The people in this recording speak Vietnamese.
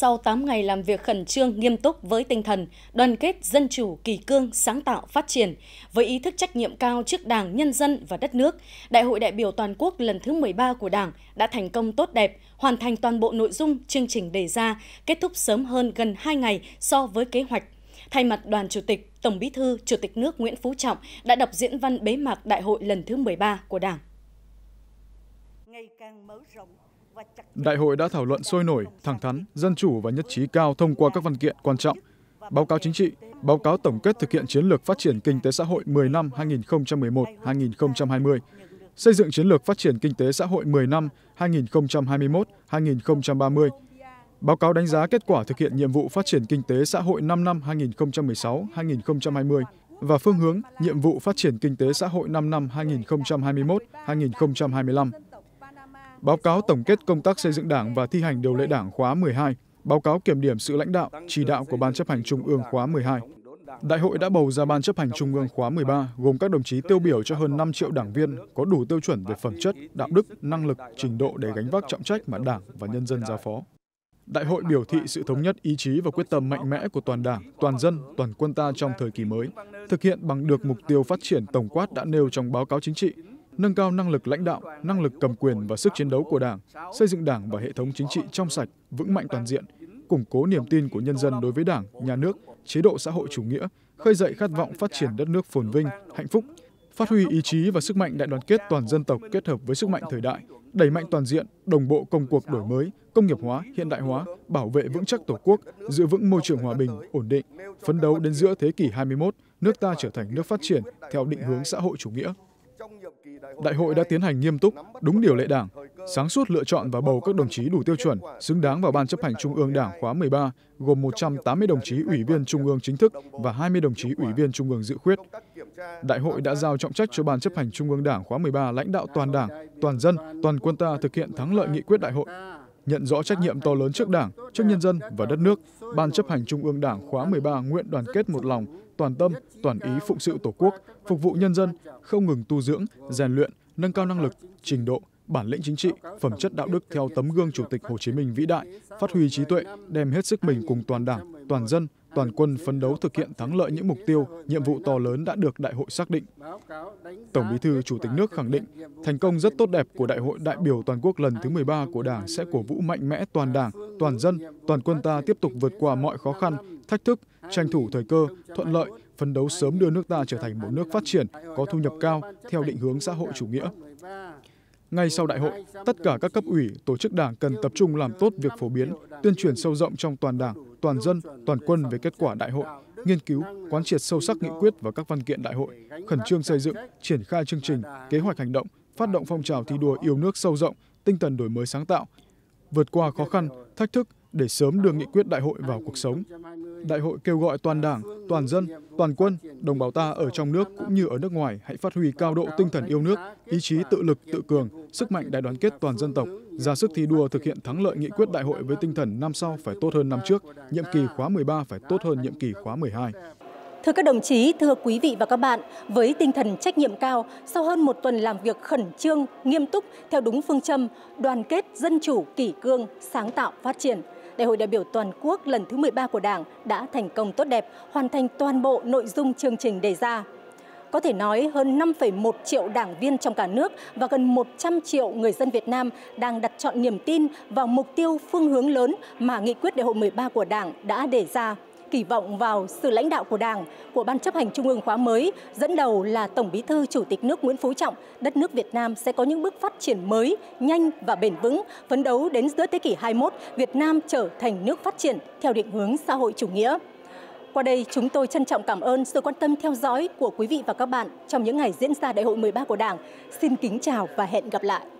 sau 8 ngày làm việc khẩn trương nghiêm túc với tinh thần đoàn kết dân chủ, kỳ cương, sáng tạo, phát triển, với ý thức trách nhiệm cao trước Đảng, nhân dân và đất nước, Đại hội đại biểu toàn quốc lần thứ 13 của Đảng đã thành công tốt đẹp, hoàn thành toàn bộ nội dung chương trình đề ra, kết thúc sớm hơn gần 2 ngày so với kế hoạch Thay mặt đoàn chủ tịch, Tổng Bí thư, Chủ tịch nước Nguyễn Phú Trọng đã đọc diễn văn bế mạc Đại hội lần thứ 13 của Đảng. Ngày càng mở rộng Đại hội đã thảo luận sôi nổi, thẳng thắn, dân chủ và nhất trí cao thông qua các văn kiện quan trọng, báo cáo chính trị, báo cáo tổng kết thực hiện chiến lược phát triển kinh tế xã hội 10 năm 2011-2020, xây dựng chiến lược phát triển kinh tế xã hội 10 năm 2021-2030, báo cáo đánh giá kết quả thực hiện nhiệm vụ phát triển kinh tế xã hội 5 năm 2016-2020 và phương hướng nhiệm vụ phát triển kinh tế xã hội 5 năm 2021-2025 báo cáo tổng kết công tác xây dựng Đảng và thi hành điều lệ Đảng khóa 12, báo cáo kiểm điểm sự lãnh đạo, chỉ đạo của Ban chấp hành Trung ương khóa 12. Đại hội đã bầu ra Ban chấp hành Trung ương khóa 13, gồm các đồng chí tiêu biểu cho hơn 5 triệu đảng viên có đủ tiêu chuẩn về phẩm chất, đạo đức, năng lực, trình độ để gánh vác trọng trách mà Đảng và nhân dân giao phó. Đại hội biểu thị sự thống nhất ý chí và quyết tâm mạnh mẽ của toàn Đảng, toàn dân, toàn quân ta trong thời kỳ mới, thực hiện bằng được mục tiêu phát triển tổng quát đã nêu trong báo cáo chính trị, nâng cao năng lực lãnh đạo, năng lực cầm quyền và sức chiến đấu của Đảng, xây dựng Đảng và hệ thống chính trị trong sạch, vững mạnh toàn diện, củng cố niềm tin của nhân dân đối với Đảng, nhà nước, chế độ xã hội chủ nghĩa, khơi dậy khát vọng phát triển đất nước phồn vinh, hạnh phúc, phát huy ý chí và sức mạnh đại đoàn kết toàn dân tộc kết hợp với sức mạnh thời đại, đẩy mạnh toàn diện, đồng bộ công cuộc đổi mới, công nghiệp hóa, hiện đại hóa, bảo vệ vững chắc Tổ quốc, giữ vững môi trường hòa bình, ổn định, phấn đấu đến giữa thế kỷ 21, nước ta trở thành nước phát triển theo định hướng xã hội chủ nghĩa. Đại hội đã tiến hành nghiêm túc, đúng điều lệ đảng, sáng suốt lựa chọn và bầu các đồng chí đủ tiêu chuẩn, xứng đáng vào Ban chấp hành Trung ương Đảng khóa 13, gồm 180 đồng chí ủy viên Trung ương chính thức và 20 đồng chí ủy viên Trung ương dự khuyết. Đại hội đã giao trọng trách cho Ban chấp hành Trung ương Đảng khóa 13 lãnh đạo toàn đảng, toàn dân, toàn quân ta thực hiện thắng lợi nghị quyết đại hội nhận rõ trách nhiệm to lớn trước Đảng, trước nhân dân và đất nước, Ban chấp hành Trung ương Đảng khóa 13 nguyện đoàn kết một lòng, toàn tâm, toàn ý phụng sự Tổ quốc, phục vụ nhân dân, không ngừng tu dưỡng, rèn luyện, nâng cao năng lực, trình độ, bản lĩnh chính trị, phẩm chất đạo đức theo tấm gương Chủ tịch Hồ Chí Minh vĩ đại, phát huy trí tuệ, đem hết sức mình cùng toàn Đảng, toàn dân, toàn quân phấn đấu thực hiện thắng lợi những mục tiêu, nhiệm vụ to lớn đã được đại hội xác định. Tổng Bí thư Chủ tịch nước khẳng định, thành công rất tốt đẹp của Đại hội đại biểu toàn quốc lần thứ 13 của Đảng sẽ cổ vũ mạnh mẽ toàn Đảng, toàn dân, toàn quân ta tiếp tục vượt qua mọi khó khăn, thách thức, tranh thủ thời cơ, thuận lợi, phấn đấu sớm đưa nước ta trở thành một nước phát triển, có thu nhập cao, theo định hướng xã hội chủ nghĩa. Ngay sau đại hội, tất cả các cấp ủy, tổ chức đảng cần tập trung làm tốt việc phổ biến, tuyên truyền sâu rộng trong toàn đảng, toàn dân, toàn quân về kết quả đại hội, nghiên cứu, quán triệt sâu sắc nghị quyết và các văn kiện đại hội, khẩn trương xây dựng, triển khai chương trình, kế hoạch hành động, phát động phong trào thi đua yêu nước sâu rộng, tinh thần đổi mới sáng tạo, vượt qua khó khăn, thách thức để sớm đưa nghị quyết đại hội vào cuộc sống. Đại hội kêu gọi toàn đảng, toàn dân, toàn quân, đồng bào ta ở trong nước cũng như ở nước ngoài hãy phát huy cao độ tinh thần yêu nước, ý chí tự lực, tự cường, sức mạnh đại đoàn kết toàn dân tộc, ra sức thi đua thực hiện thắng lợi nghị quyết đại hội với tinh thần năm sau phải tốt hơn năm trước, nhiệm kỳ khóa 13 phải tốt hơn nhiệm kỳ khóa 12. Thưa các đồng chí, thưa quý vị và các bạn, với tinh thần trách nhiệm cao, sau hơn một tuần làm việc khẩn trương, nghiêm túc theo đúng phương châm đoàn kết, dân chủ, kỷ cương, sáng tạo, phát triển, Đại hội đại biểu toàn quốc lần thứ 13 của Đảng đã thành công tốt đẹp, hoàn thành toàn bộ nội dung chương trình đề ra. Có thể nói hơn 5,1 triệu đảng viên trong cả nước và gần 100 triệu người dân Việt Nam đang đặt chọn niềm tin vào mục tiêu phương hướng lớn mà nghị quyết đại hội 13 của Đảng đã đề ra kỳ vọng vào sự lãnh đạo của Đảng, của Ban chấp hành Trung ương khóa mới, dẫn đầu là Tổng Bí thư Chủ tịch nước Nguyễn Phú Trọng, đất nước Việt Nam sẽ có những bước phát triển mới, nhanh và bền vững, phấn đấu đến giữa thế kỷ 21, Việt Nam trở thành nước phát triển theo định hướng xã hội chủ nghĩa qua đây, chúng tôi trân trọng cảm ơn sự quan tâm theo dõi của quý vị và các bạn trong những ngày diễn ra Đại hội 13 của Đảng. Xin kính chào và hẹn gặp lại.